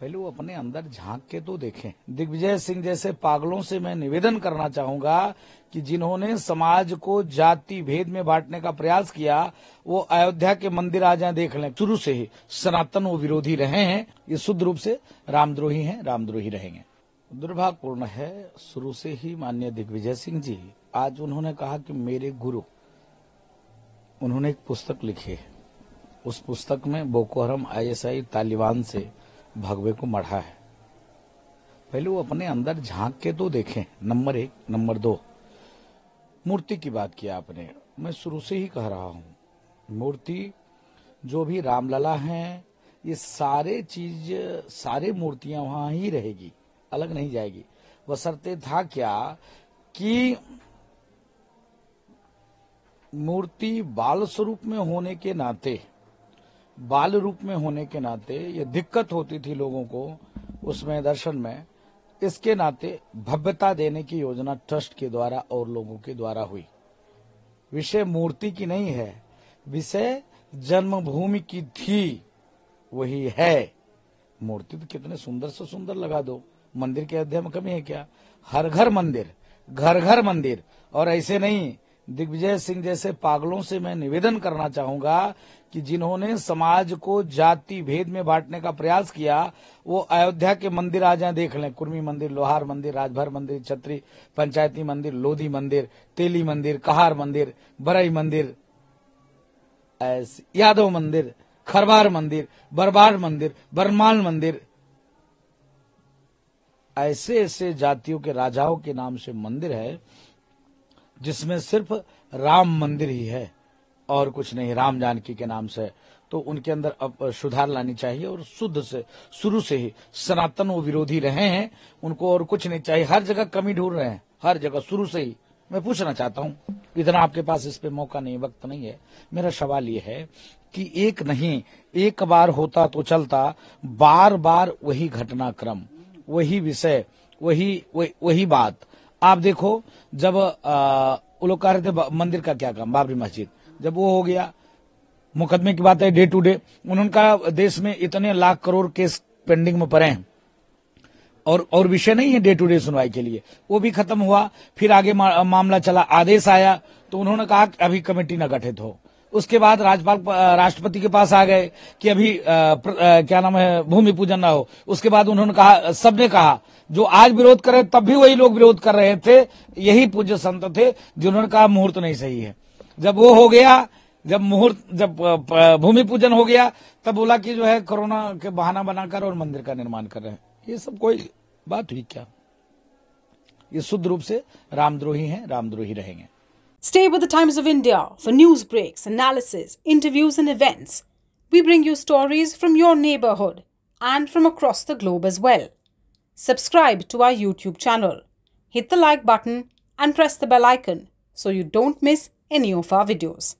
पहले वो अपने अंदर झांक के तो देखें दिग्विजय सिंह जैसे पागलों से मैं निवेदन करना चाहूंगा कि जिन्होंने समाज को जाति भेद में बांटने का प्रयास किया वो अयोध्या के मंदिर आ जाए देख लें शुरू से ही सनातन वो विरोधी रहे हैं ये शुद्ध रूप से रामद्रोही हैं रामद्रोही रहेंगे दुर्भाग्यपूर्ण है शुरू से ही माननीय दिग्विजय सिंह जी आज उन्होंने कहा कि मेरे गुरु उन्होंने एक पुस्तक लिखी है उस पुस्तक में बोकोहरम आईएसआई तालिबान से भगवे को मढ़ा है पहले वो अपने अंदर झांक के तो देखें नंबर एक नंबर दो मूर्ति की बात किया आपने मैं शुरू से ही कह रहा हूं मूर्ति जो भी रामलला हैं ये सारे चीज सारे मूर्तियां वहां ही रहेगी अलग नहीं जाएगी वसरते था क्या कि मूर्ति बाल स्वरूप में होने के नाते बाल रूप में होने के नाते ये दिक्कत होती थी लोगों को उसमें दर्शन में इसके नाते भव्यता देने की योजना ट्रस्ट के द्वारा और लोगों के द्वारा हुई विषय मूर्ति की नहीं है विषय जन्मभूमि की थी वही है मूर्ति तो कितने सुंदर से सुंदर लगा दो मंदिर के अध्याय में कमी है क्या हर घर मंदिर घर घर मंदिर और ऐसे नहीं दिग्विजय सिंह जैसे पागलों से मैं निवेदन करना चाहूंगा कि जिन्होंने समाज को जाति भेद में बांटने का प्रयास किया वो अयोध्या के मंदिर आ जाए देख लें कुर्मी मंदिर लोहार मंदिर राजभर मंदिर छत्री पंचायती मंदिर लोधी मंदिर तेली मंदिर कहार मंदिर बरई मंदिर यादव मंदिर खरबार मंदिर बरबार मंदिर बरमाल मंदिर ऐसे ऐसे जातियों के राजाओं के नाम से मंदिर है जिसमें सिर्फ राम मंदिर ही है और कुछ नहीं राम जानकी के नाम से तो उनके अंदर अब सुधार लानी चाहिए और शुद्ध से शुरू से ही सनातन वो विरोधी रहे हैं उनको और कुछ नहीं चाहिए हर जगह कमी ढूंढ रहे हैं हर जगह शुरू से ही मैं पूछना चाहता हूँ इतना आपके पास इस पे मौका नहीं वक्त नहीं है मेरा सवाल ये है कि एक नहीं एक बार होता तो चलता बार बार वही घटनाक्रम वही विषय वही वही, वही बात आप देखो जब वो लोग कह रहे थे मंदिर का क्या काम बाबरी मस्जिद जब वो हो गया मुकदमे की बात है डे टू डे उन्होंने कहा देश में इतने लाख करोड़ केस पेंडिंग में पड़े हैं और और विषय नहीं है डे टू डे सुनवाई के लिए वो भी खत्म हुआ फिर आगे मा, मामला चला आदेश आया तो उन्होंने कहा अभी कमेटी न गठित हो उसके बाद राज्यपाल राष्ट्रपति के पास आ गए कि अभी आ, आ, क्या नाम है भूमि पूजन न हो उसके बाद उन्होंने कहा सबने कहा जो आज विरोध करे तब भी वही लोग विरोध कर रहे थे यही पूज्य संत थे जिन्होंने कहा मुहूर्त नहीं सही है जब वो हो गया जब मुहूर्त जब भूमि पूजन हो गया तब बोला कि जो है कोरोना के बहाना बनाकर और मंदिर का निर्माण कर रहे हैं ये सब कोई बात हुई क्या ये शुद्ध रूप से रामद्रोही हैं रामद्रोही रहेंगे Stay with the Times of India for news breaks, analysis, interviews, and events. We bring you stories from your neighborhood and from across the globe as well. Subscribe to our YouTube channel, hit the like button, and press the bell icon so you don't miss any of our videos.